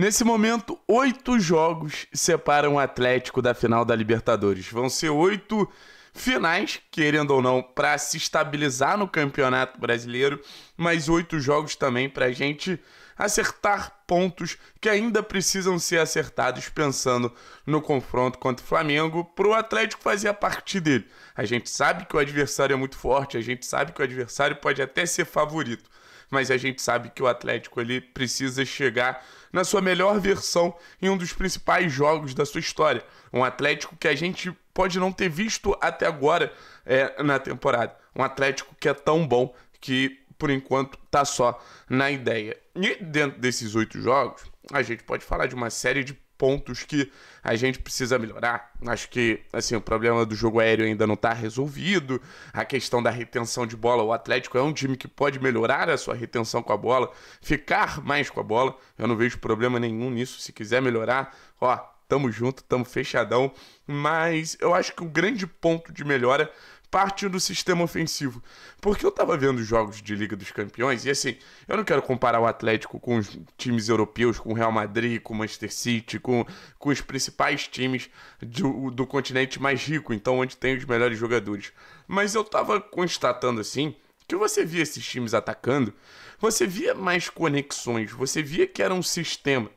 Nesse momento, oito jogos separam o Atlético da final da Libertadores. Vão ser oito finais, querendo ou não, para se estabilizar no Campeonato Brasileiro, mas oito jogos também para a gente acertar pontos que ainda precisam ser acertados pensando no confronto contra o Flamengo para o Atlético fazer a parte dele. A gente sabe que o adversário é muito forte, a gente sabe que o adversário pode até ser favorito, mas a gente sabe que o Atlético ele precisa chegar na sua melhor versão em um dos principais jogos da sua história. Um Atlético que a gente pode não ter visto até agora é, na temporada. Um Atlético que é tão bom que, por enquanto, tá só na ideia. E dentro desses oito jogos, a gente pode falar de uma série de pontos que a gente precisa melhorar. Acho que assim, o problema do jogo aéreo ainda não está resolvido. A questão da retenção de bola, o Atlético é um time que pode melhorar a sua retenção com a bola, ficar mais com a bola. Eu não vejo problema nenhum nisso. Se quiser melhorar, ó, tamo junto, tamo fechadão. Mas eu acho que o grande ponto de melhora parte do sistema ofensivo. Porque eu tava vendo jogos de Liga dos Campeões, e assim, eu não quero comparar o Atlético com os times europeus, com o Real Madrid, com o Manchester City, com, com os principais times do, do continente mais rico, então onde tem os melhores jogadores. Mas eu tava constatando assim, que você via esses times atacando, você via mais conexões, você via que era um sistema.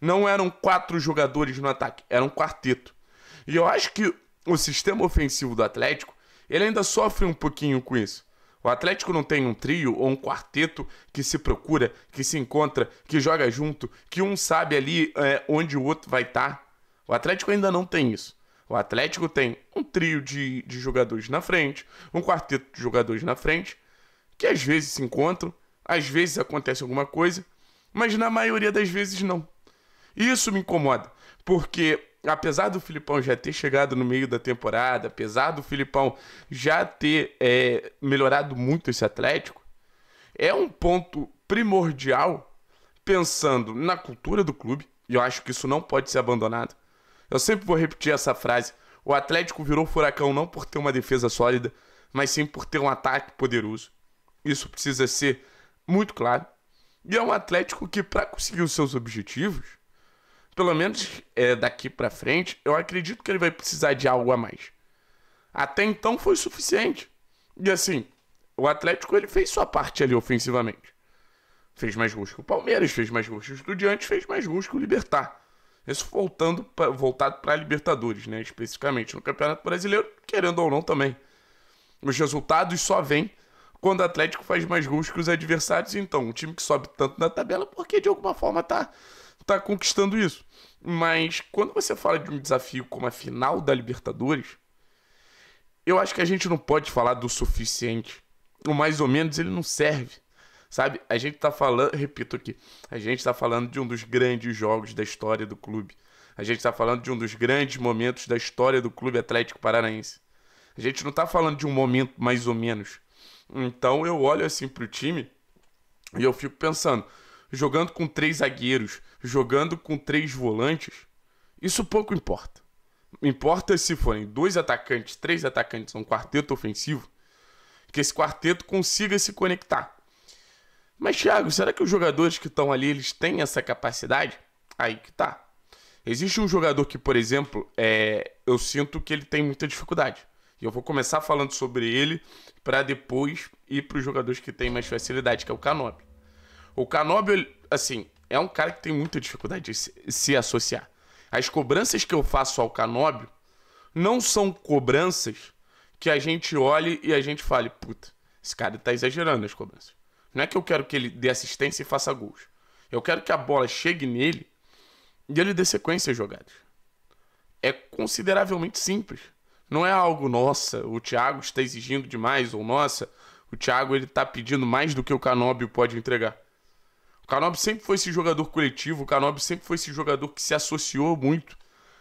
Não eram quatro jogadores no ataque, era um quarteto. E eu acho que o sistema ofensivo do Atlético ele ainda sofre um pouquinho com isso. O Atlético não tem um trio ou um quarteto que se procura, que se encontra, que joga junto, que um sabe ali é, onde o outro vai estar. Tá. O Atlético ainda não tem isso. O Atlético tem um trio de, de jogadores na frente, um quarteto de jogadores na frente, que às vezes se encontram, às vezes acontece alguma coisa, mas na maioria das vezes não. E isso me incomoda, porque apesar do Filipão já ter chegado no meio da temporada, apesar do Filipão já ter é, melhorado muito esse Atlético, é um ponto primordial pensando na cultura do clube, e eu acho que isso não pode ser abandonado. Eu sempre vou repetir essa frase: o Atlético virou furacão não por ter uma defesa sólida, mas sim por ter um ataque poderoso. Isso precisa ser muito claro. E é um Atlético que, para conseguir os seus objetivos, pelo menos é, daqui para frente, eu acredito que ele vai precisar de algo a mais. Até então foi suficiente. E assim, o Atlético ele fez sua parte ali ofensivamente. Fez mais gols que o Palmeiras, fez mais gols que o Estudiantes, fez mais gols que o Libertar. Isso voltando pra, voltado para Libertadores, né? Especificamente no Campeonato Brasileiro, querendo ou não também. Os resultados só vêm quando o Atlético faz mais gols que os adversários. Então, um time que sobe tanto na tabela, porque de alguma forma tá está conquistando isso. Mas quando você fala de um desafio como a final da Libertadores, eu acho que a gente não pode falar do suficiente. O mais ou menos ele não serve. Sabe? A gente está falando, repito aqui, a gente está falando de um dos grandes jogos da história do clube. A gente está falando de um dos grandes momentos da história do Clube Atlético Paranaense. A gente não está falando de um momento mais ou menos. Então eu olho assim para o time e eu fico pensando, jogando com três zagueiros, jogando com três volantes, isso pouco importa. Importa se forem dois atacantes, três atacantes, um quarteto ofensivo, que esse quarteto consiga se conectar. Mas, Thiago, será que os jogadores que estão ali, eles têm essa capacidade? Aí que tá. Existe um jogador que, por exemplo, é... eu sinto que ele tem muita dificuldade. E eu vou começar falando sobre ele para depois ir para os jogadores que têm mais facilidade, que é o Canopy. O Canobio, assim, é um cara que tem muita dificuldade de se, se associar. As cobranças que eu faço ao Canobio não são cobranças que a gente olhe e a gente fale, puta, esse cara tá exagerando as cobranças. Não é que eu quero que ele dê assistência e faça gols. Eu quero que a bola chegue nele e ele dê sequência às jogadas. É consideravelmente simples. Não é algo, nossa, o Thiago está exigindo demais, ou nossa, o Thiago ele está pedindo mais do que o Canobio pode entregar. O Canobi sempre foi esse jogador coletivo, o Canobi sempre foi esse jogador que se associou muito.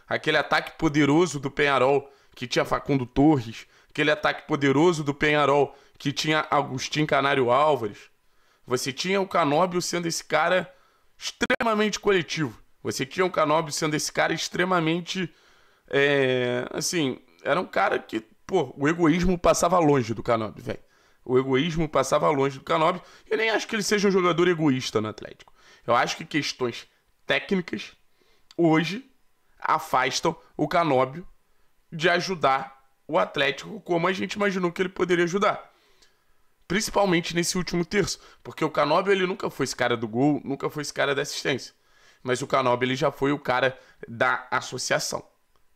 Aquele ataque poderoso do Penharol, que tinha Facundo Torres, aquele ataque poderoso do Penharol, que tinha Agostinho Canário Álvares. Você tinha o Canóbio sendo esse cara extremamente coletivo. Você tinha o Canóbio sendo esse cara extremamente. É, assim, era um cara que, pô, o egoísmo passava longe do Canóbio, velho. O egoísmo passava longe do Canobi. Eu nem acho que ele seja um jogador egoísta no Atlético. Eu acho que questões técnicas hoje afastam o Canobbio de ajudar o Atlético como a gente imaginou que ele poderia ajudar. Principalmente nesse último terço, porque o Canobbio ele nunca foi esse cara do gol, nunca foi esse cara da assistência. Mas o Canobbio ele já foi o cara da associação.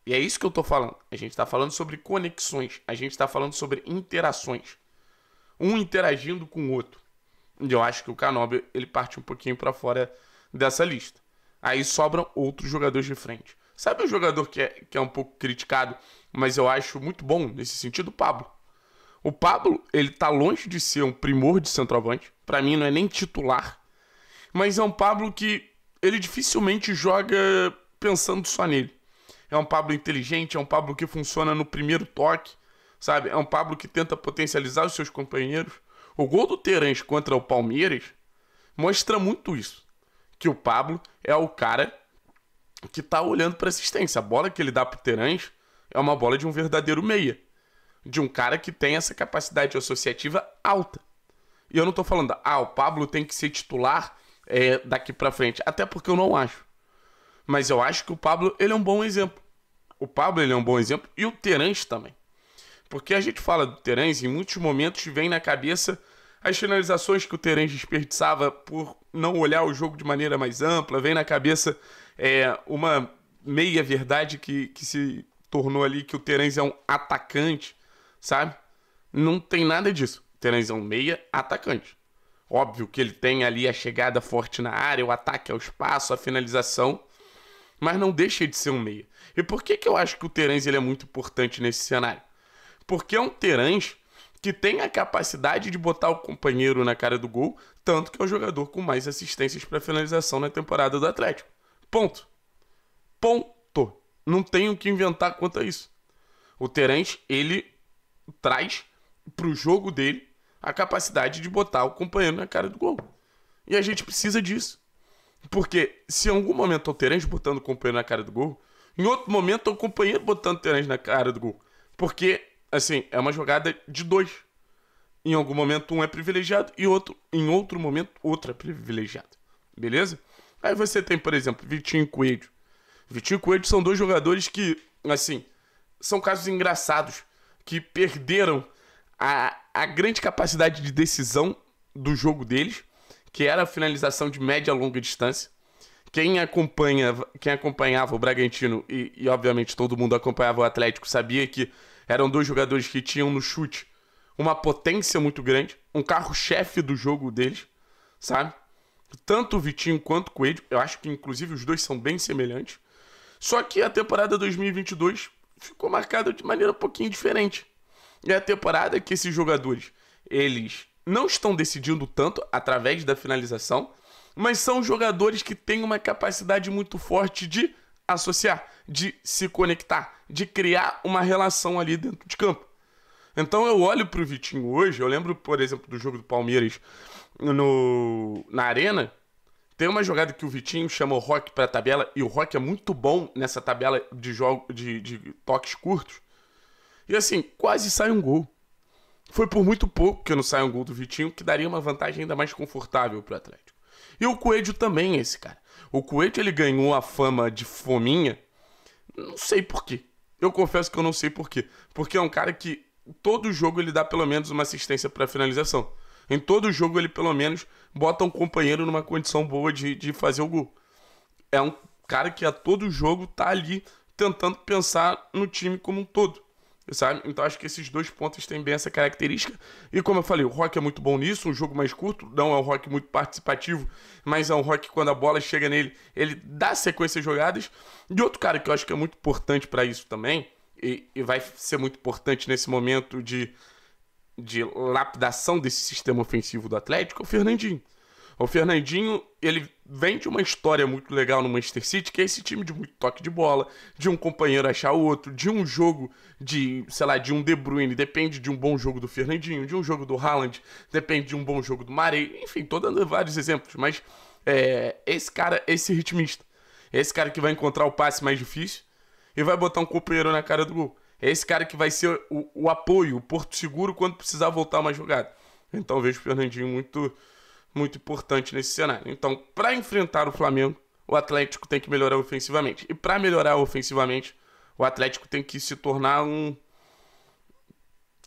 E é isso que eu tô falando. A gente tá falando sobre conexões, a gente tá falando sobre interações um interagindo com o outro. eu acho que o Canobi ele parte um pouquinho para fora dessa lista. Aí sobram outros jogadores de frente. Sabe um jogador que é, que é um pouco criticado, mas eu acho muito bom nesse sentido? O Pablo. O Pablo, ele tá longe de ser um primor de centroavante. Para mim, não é nem titular. Mas é um Pablo que ele dificilmente joga pensando só nele. É um Pablo inteligente, é um Pablo que funciona no primeiro toque sabe? É um Pablo que tenta potencializar os seus companheiros. O gol do Terence contra o Palmeiras mostra muito isso. Que o Pablo é o cara que tá olhando para assistência. A bola que ele dá pro Terence é uma bola de um verdadeiro meia. De um cara que tem essa capacidade associativa alta. E eu não tô falando, ah, o Pablo tem que ser titular é, daqui para frente. Até porque eu não acho. Mas eu acho que o Pablo, ele é um bom exemplo. O Pablo, ele é um bom exemplo. E o Terence também. Porque a gente fala do Terence, em muitos momentos vem na cabeça as finalizações que o Terence desperdiçava por não olhar o jogo de maneira mais ampla, vem na cabeça é, uma meia verdade que, que se tornou ali que o Terence é um atacante, sabe? Não tem nada disso. O Terence é um meia atacante. Óbvio que ele tem ali a chegada forte na área, o ataque ao espaço, a finalização, mas não deixa de ser um meia. E por que, que eu acho que o Terence ele é muito importante nesse cenário? porque é um Terence que tem a capacidade de botar o companheiro na cara do gol, tanto que é o jogador com mais assistências para finalização na temporada do Atlético. Ponto. Ponto. Não tenho o que inventar quanto a isso. O Terence, ele traz para o jogo dele a capacidade de botar o companheiro na cara do gol. E a gente precisa disso. Porque se em algum momento é o Terence botando o companheiro na cara do gol, em outro momento é o companheiro botando o Terence na cara do gol. Porque assim, é uma jogada de dois. Em algum momento um é privilegiado e outro, em outro momento, outro é privilegiado. Beleza? Aí você tem, por exemplo, Vitinho e Coelho. Vitinho e Coelho são dois jogadores que, assim, são casos engraçados que perderam a, a grande capacidade de decisão do jogo deles, que era a finalização de média a longa distância. Quem, acompanha, quem acompanhava o Bragantino e, e, obviamente, todo mundo acompanhava o Atlético sabia que eram dois jogadores que tinham no chute uma potência muito grande, um carro-chefe do jogo deles, sabe? Tanto o Vitinho quanto o Coelho, eu acho que inclusive os dois são bem semelhantes. Só que a temporada 2022 ficou marcada de maneira um pouquinho diferente. E é a temporada que esses jogadores, eles não estão decidindo tanto através da finalização, mas são jogadores que têm uma capacidade muito forte de associar, de se conectar, de criar uma relação ali dentro de campo. Então eu olho pro Vitinho hoje, eu lembro, por exemplo, do jogo do Palmeiras no, na Arena. Tem uma jogada que o Vitinho chama o Rock pra tabela, e o Rock é muito bom nessa tabela de, jogo, de, de toques curtos. E assim, quase sai um gol. Foi por muito pouco que não sai um gol do Vitinho, que daria uma vantagem ainda mais confortável pro Atlético. E o Coelho também é esse cara. O Coelho ele ganhou a fama de fominha, não sei porquê. Eu confesso que eu não sei porquê. Porque é um cara que todo jogo ele dá pelo menos uma assistência para finalização. Em todo jogo ele pelo menos bota um companheiro numa condição boa de, de fazer o gol. É um cara que a todo jogo tá ali tentando pensar no time como um todo sabe? Então acho que esses dois pontos têm bem essa característica. E como eu falei, o rock é muito bom nisso, um jogo mais curto, não é um rock muito participativo, mas é um rock que quando a bola chega nele, ele dá sequência de jogadas. E outro cara que eu acho que é muito importante para isso também, e, e, vai ser muito importante nesse momento de, de lapidação desse sistema ofensivo do Atlético, é o Fernandinho. O Fernandinho, ele vem de uma história muito legal no Manchester City, que é esse time de muito toque de bola, de um companheiro achar o outro, de um jogo de, sei lá, de um De Bruyne, depende de um bom jogo do Fernandinho, de um jogo do Haaland, depende de um bom jogo do Marei, enfim, tô dando vários exemplos, mas é, esse cara, esse ritmista, esse cara que vai encontrar o passe mais difícil e vai botar um companheiro na cara do gol. É esse cara que vai ser o, o apoio, o porto seguro quando precisar voltar uma jogada. Então vejo o Fernandinho muito muito importante nesse cenário. Então, para enfrentar o Flamengo, o Atlético tem que melhorar ofensivamente. E para melhorar ofensivamente, o Atlético tem que se tornar um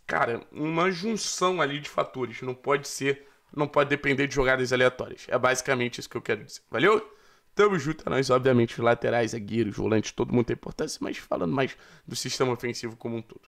cara, uma junção ali de fatores, não pode ser, não pode depender de jogadas aleatórias. É basicamente isso que eu quero dizer. Valeu? Tamo junto, é nós obviamente laterais, zagueiros, volantes, todo mundo tem importância, mas falando mais do sistema ofensivo como um todo.